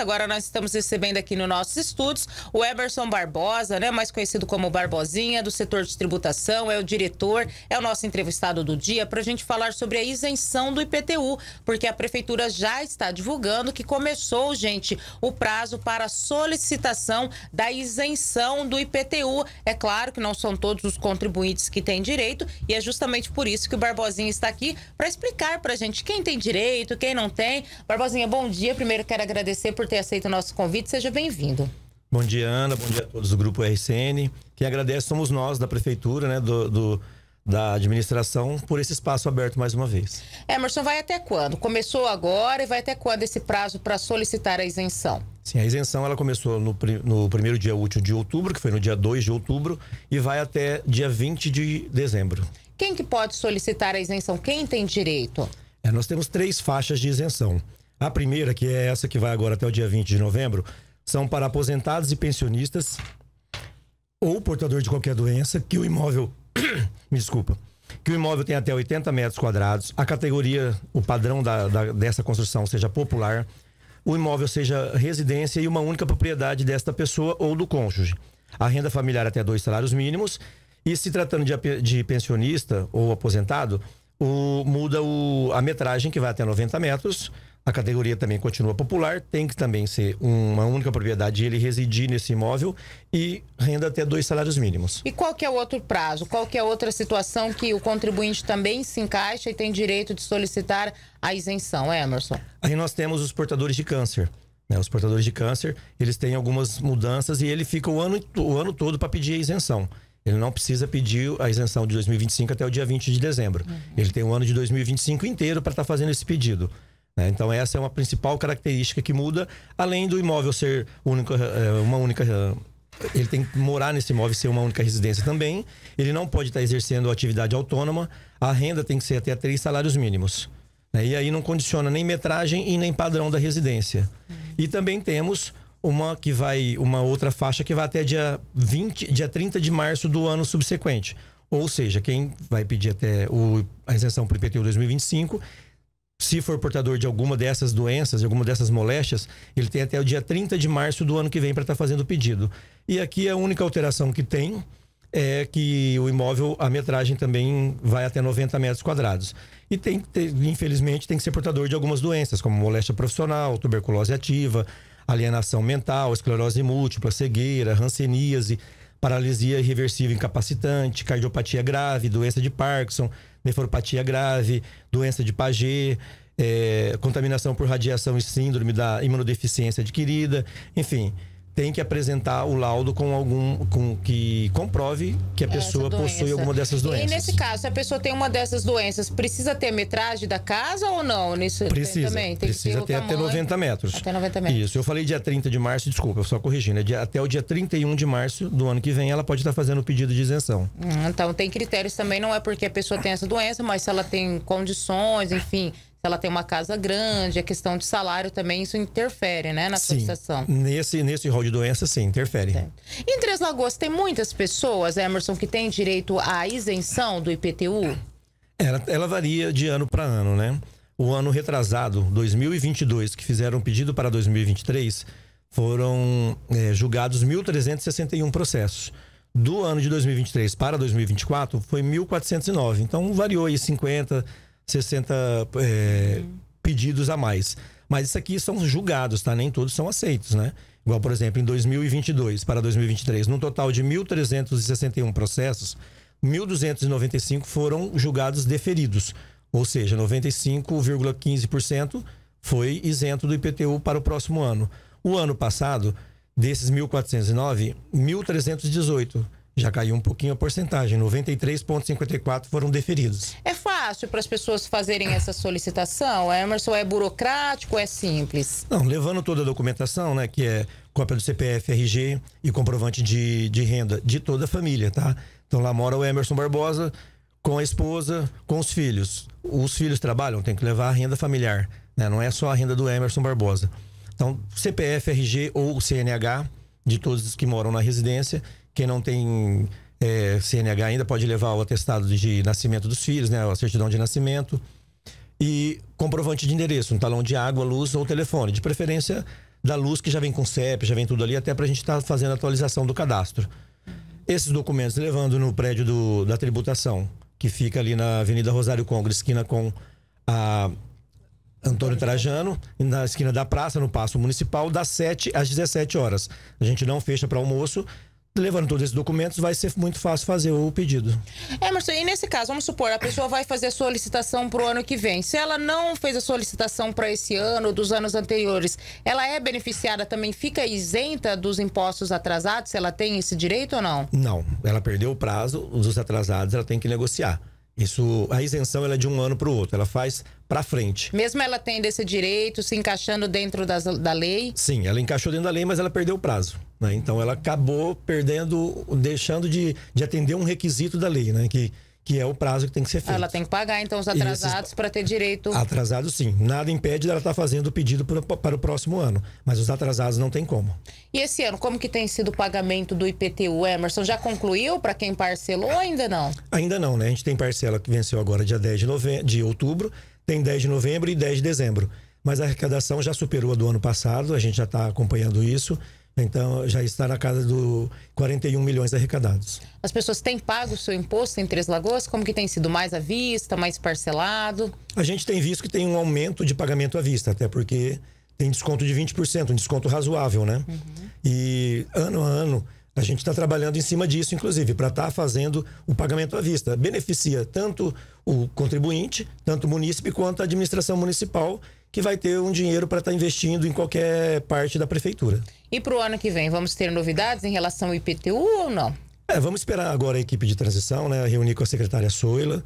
Agora nós estamos recebendo aqui nos nossos estudos o Eberson Barbosa, né, mais conhecido como Barbosinha, do setor de tributação, é o diretor, é o nosso entrevistado do dia, para a gente falar sobre a isenção do IPTU, porque a Prefeitura já está divulgando que começou, gente, o prazo para solicitação da isenção do IPTU. É claro que não são todos os contribuintes que têm direito, e é justamente por isso que o Barbosinha está aqui para explicar para a gente quem tem direito, quem não tem. Barbosinha, bom dia. Primeiro quero agradecer por por ter aceito o nosso convite. Seja bem-vindo. Bom dia, Ana. Bom dia a todos do Grupo RCN. Quem agradece somos nós, da Prefeitura, né, do, do da administração, por esse espaço aberto mais uma vez. Emerson, vai até quando? Começou agora e vai até quando esse prazo para solicitar a isenção? Sim, a isenção ela começou no, no primeiro dia útil de outubro, que foi no dia 2 de outubro, e vai até dia 20 de dezembro. Quem que pode solicitar a isenção? Quem tem direito? É, nós temos três faixas de isenção. A primeira, que é essa que vai agora até o dia 20 de novembro, são para aposentados e pensionistas ou portador de qualquer doença que o imóvel. me desculpa. Que o imóvel tem até 80 metros quadrados, a categoria, o padrão da, da, dessa construção seja popular, o imóvel seja residência e uma única propriedade desta pessoa ou do cônjuge. A renda familiar até dois salários mínimos. E se tratando de, de pensionista ou aposentado, o, muda o, a metragem, que vai até 90 metros a categoria também continua popular, tem que também ser uma única propriedade ele residir nesse imóvel e renda até dois salários mínimos. E qual que é o outro prazo? Qual que é outra situação que o contribuinte também se encaixa e tem direito de solicitar a isenção, Emerson? Aí nós temos os portadores de câncer. Né? Os portadores de câncer, eles têm algumas mudanças e ele fica o ano, o ano todo para pedir a isenção. Ele não precisa pedir a isenção de 2025 até o dia 20 de dezembro. Uhum. Ele tem o ano de 2025 inteiro para estar tá fazendo esse pedido. Né? Então essa é uma principal característica que muda, além do imóvel ser eh, eh, uma única eh, ele tem que morar nesse imóvel ser uma única residência também. Ele não pode estar exercendo atividade autônoma. A renda tem que ser até três salários mínimos. Né? E aí não condiciona nem metragem e nem padrão da residência. Uhum. E também temos uma que vai uma outra faixa que vai até dia 20, dia 30 de março do ano subsequente. Ou seja, quem vai pedir até o, a isenção para o IPTU 2025 se for portador de alguma dessas doenças, de alguma dessas moléstias, ele tem até o dia 30 de março do ano que vem para estar tá fazendo o pedido. E aqui a única alteração que tem é que o imóvel, a metragem também vai até 90 metros quadrados. E tem ter, infelizmente, tem que ser portador de algumas doenças, como moléstia profissional, tuberculose ativa, alienação mental, esclerose múltipla, cegueira, ranceníase paralisia irreversível incapacitante, cardiopatia grave, doença de Parkinson, nefropatia grave, doença de Paget, é, eh, contaminação por radiação e síndrome da imunodeficiência adquirida, enfim tem que apresentar o laudo com algum com que comprove que a pessoa possui alguma dessas doenças. E nesse caso, se a pessoa tem uma dessas doenças, precisa ter metragem da casa ou não? Nisso precisa. tem precisa ter, ter até 90 metros. Até 90 metros. Isso. Eu falei dia 30 de março, desculpa, só corrigindo. É até o dia 31 de março do ano que vem, ela pode estar fazendo o pedido de isenção. Hum, então, tem critérios também, não é porque a pessoa tem essa doença, mas se ela tem condições, enfim ela tem uma casa grande, a questão de salário também, isso interfere, né, na situação Nesse, nesse rol de doença, sim, interfere. Certo. Em Três Lagoas, tem muitas pessoas, Emerson, que têm direito à isenção do IPTU? Ela, ela varia de ano para ano, né? O ano retrasado, 2022, que fizeram pedido para 2023, foram é, julgados 1.361 processos. Do ano de 2023 para 2024, foi 1.409. Então, variou aí 50%. 60 é, uhum. pedidos a mais. Mas isso aqui são julgados, tá? Nem todos são aceitos, né? Igual, por exemplo, em 2022 para 2023, num total de 1.361 processos, 1.295 foram julgados deferidos, ou seja, 95,15% foi isento do IPTU para o próximo ano. O ano passado, desses 1.409, 1.318 já caiu um pouquinho a porcentagem. 93,54 foram deferidos. É fácil para as pessoas fazerem essa solicitação, é, Emerson? É burocrático, é simples? Não, levando toda a documentação, né, que é cópia do CPF, RG e comprovante de, de renda de toda a família, tá? Então lá mora o Emerson Barbosa com a esposa, com os filhos. Os filhos trabalham, tem que levar a renda familiar, né? Não é só a renda do Emerson Barbosa. Então, CPF, RG ou CNH de todos os que moram na residência quem não tem é, CNH ainda pode levar o atestado de nascimento dos filhos, né? A certidão de nascimento. E comprovante de endereço, um talão de água, luz ou telefone. De preferência da luz que já vem com CEP, já vem tudo ali, até para a gente estar tá fazendo a atualização do cadastro. Esses documentos levando no prédio do, da tributação, que fica ali na Avenida Rosário Congro, esquina com a Antônio Trajano, na esquina da praça, no Passo Municipal, das 7 às 17 horas. A gente não fecha para almoço levando todos esses documentos, vai ser muito fácil fazer o pedido. É, Marcelo, e nesse caso, vamos supor, a pessoa vai fazer a solicitação para o ano que vem. Se ela não fez a solicitação para esse ano ou dos anos anteriores, ela é beneficiada também? Fica isenta dos impostos atrasados, se ela tem esse direito ou não? Não, ela perdeu o prazo, os atrasados ela tem que negociar. Isso, a isenção ela é de um ano para o outro, ela faz para frente. Mesmo ela tendo esse direito, se encaixando dentro das, da lei? Sim, ela encaixou dentro da lei, mas ela perdeu o prazo. Né? Então ela acabou perdendo, deixando de, de atender um requisito da lei, né? que que é o prazo que tem que ser feito. Ela tem que pagar, então, os atrasados para ter direito. Atrasados, sim. Nada impede dela estar tá fazendo o pedido para o próximo ano. Mas os atrasados não tem como. E esse ano, como que tem sido o pagamento do IPTU, Emerson? Já concluiu para quem parcelou ou ainda não? Ainda não, né? A gente tem parcela que venceu agora dia 10 de, nove... de outubro, tem 10 de novembro e 10 de dezembro. Mas a arrecadação já superou a do ano passado, a gente já está acompanhando isso. Então, já está na casa do 41 milhões arrecadados. As pessoas têm pago o seu imposto em Três Lagoas? Como que tem sido? Mais à vista, mais parcelado? A gente tem visto que tem um aumento de pagamento à vista, até porque tem desconto de 20%, um desconto razoável, né? Uhum. E ano a ano, a gente está trabalhando em cima disso, inclusive, para estar tá fazendo o pagamento à vista. Beneficia tanto o contribuinte, tanto o munícipe, quanto a administração municipal, que vai ter um dinheiro para estar tá investindo em qualquer parte da prefeitura. E para o ano que vem, vamos ter novidades em relação ao IPTU ou não? É, vamos esperar agora a equipe de transição, né? Reunir com a secretária Soila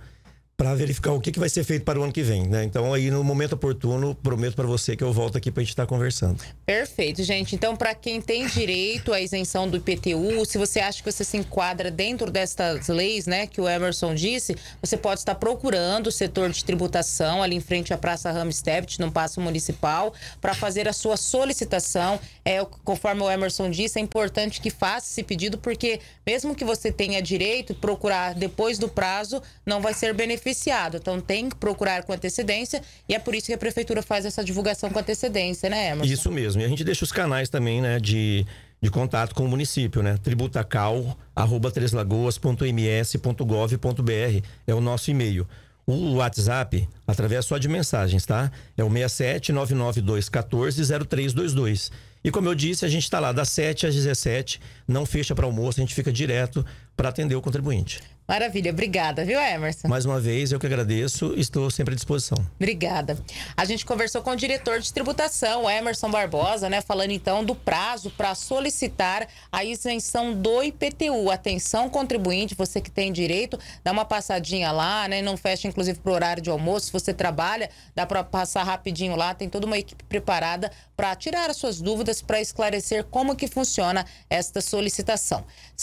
para verificar o que, que vai ser feito para o ano que vem, né? Então aí no momento oportuno, prometo para você que eu volto aqui para a gente estar tá conversando. Perfeito, gente. Então para quem tem direito à isenção do IPTU, se você acha que você se enquadra dentro destas leis, né, que o Emerson disse, você pode estar procurando o setor de tributação ali em frente à Praça Ramstept, no Passo Municipal, para fazer a sua solicitação. É, conforme o Emerson disse, é importante que faça esse pedido porque mesmo que você tenha direito, procurar depois do prazo não vai ser benefício beneficiado. Então tem que procurar com antecedência e é por isso que a prefeitura faz essa divulgação com antecedência, né, Emerson? Isso mesmo. E a gente deixa os canais também, né, de, de contato com o município, né? tributacal@treslagoas.ms.gov.br é o nosso e-mail. O WhatsApp, através só de mensagens, tá? É o 67992140322. E como eu disse, a gente está lá das 7 às 17, não fecha para almoço, a gente fica direto para atender o contribuinte. Maravilha, obrigada, viu, Emerson? Mais uma vez, eu que agradeço, estou sempre à disposição. Obrigada. A gente conversou com o diretor de tributação, Emerson Barbosa, né, falando então do prazo para solicitar a isenção do IPTU. Atenção, contribuinte, você que tem direito, dá uma passadinha lá, né, não fecha inclusive para o horário de almoço, se você trabalha, dá para passar rapidinho lá, tem toda uma equipe preparada para tirar as suas dúvidas, para esclarecer como que funciona esta solicitação.